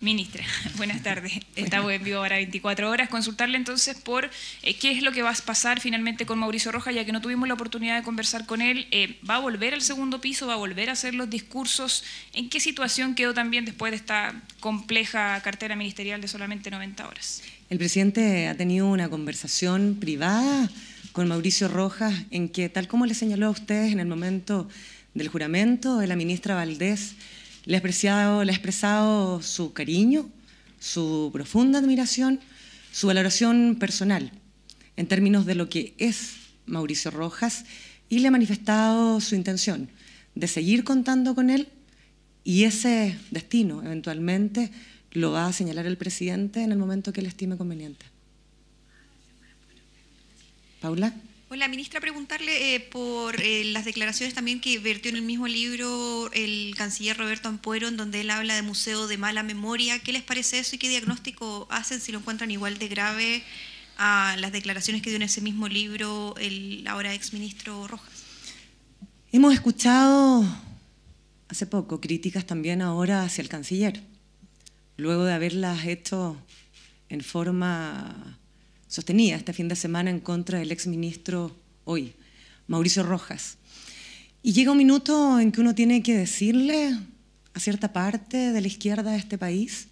Ministra, buenas tardes. Estamos en vivo ahora 24 horas. Consultarle entonces por eh, qué es lo que va a pasar finalmente con Mauricio Rojas, ya que no tuvimos la oportunidad de conversar con él. Eh, ¿Va a volver al segundo piso? ¿Va a volver a hacer los discursos? ¿En qué situación quedó también después de esta compleja cartera ministerial de solamente 90 horas? El presidente ha tenido una conversación privada con Mauricio Rojas en que, tal como le señaló a ustedes en el momento del juramento, la ministra Valdés le ha, expresado, su cariño, su profunda admiración, su valoración personal en términos de lo que es Mauricio Rojas y le ha manifestado su intención de seguir contando con él y ese destino eventualmente lo va a señalar el presidente en el momento que le estime conveniente. Paula. Hola, ministra preguntarle eh, por eh, las declaraciones también que vertió en el mismo libro el canciller Roberto Ampuero, en donde él habla de museo de mala memoria. ¿Qué les parece eso y qué diagnóstico hacen si lo encuentran igual de grave a las declaraciones que dio en ese mismo libro el ahora exministro Rojas? Hemos escuchado hace poco críticas también ahora hacia el canciller, luego de haberlas hecho en forma sostenía este fin de semana en contra del exministro hoy, Mauricio Rojas. Y llega un minuto en que uno tiene que decirle a cierta parte de la izquierda de este país,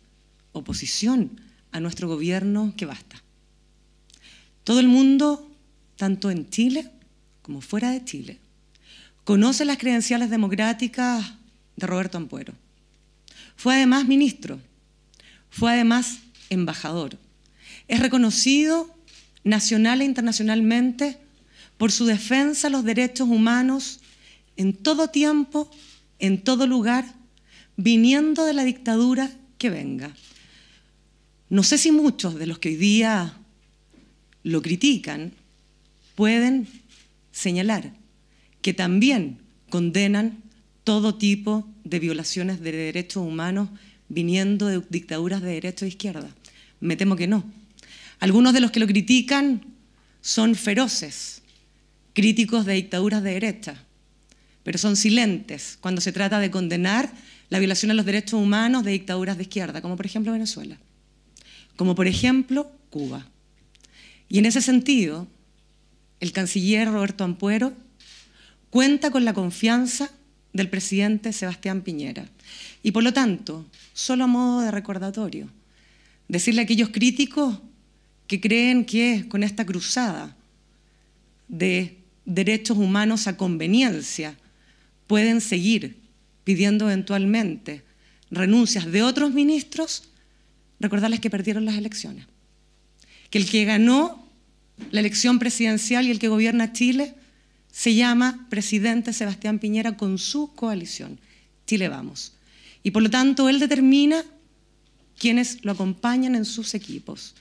oposición a nuestro gobierno, que basta. Todo el mundo, tanto en Chile como fuera de Chile, conoce las credenciales democráticas de Roberto Ampuero. Fue además ministro, fue además embajador, es reconocido nacional e internacionalmente por su defensa de los derechos humanos en todo tiempo, en todo lugar, viniendo de la dictadura que venga. No sé si muchos de los que hoy día lo critican pueden señalar que también condenan todo tipo de violaciones de derechos humanos viniendo de dictaduras de derecha e izquierda. Me temo que no. Algunos de los que lo critican son feroces, críticos de dictaduras de derecha, pero son silentes cuando se trata de condenar la violación a los derechos humanos de dictaduras de izquierda, como por ejemplo Venezuela, como por ejemplo Cuba. Y en ese sentido, el canciller Roberto Ampuero cuenta con la confianza del presidente Sebastián Piñera. Y por lo tanto, solo a modo de recordatorio, decirle a aquellos críticos que creen que con esta cruzada de derechos humanos a conveniencia pueden seguir pidiendo eventualmente renuncias de otros ministros, recordarles que perdieron las elecciones. Que el que ganó la elección presidencial y el que gobierna Chile se llama presidente Sebastián Piñera con su coalición. Chile Vamos. Y por lo tanto, él determina quienes lo acompañan en sus equipos.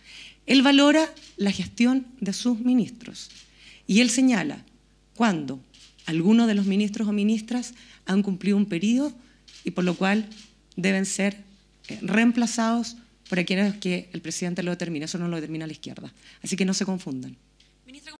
Él valora la gestión de sus ministros y él señala cuando algunos de los ministros o ministras han cumplido un periodo y por lo cual deben ser eh, reemplazados por aquellos que el presidente lo determina. Eso no lo determina la izquierda. Así que no se confundan.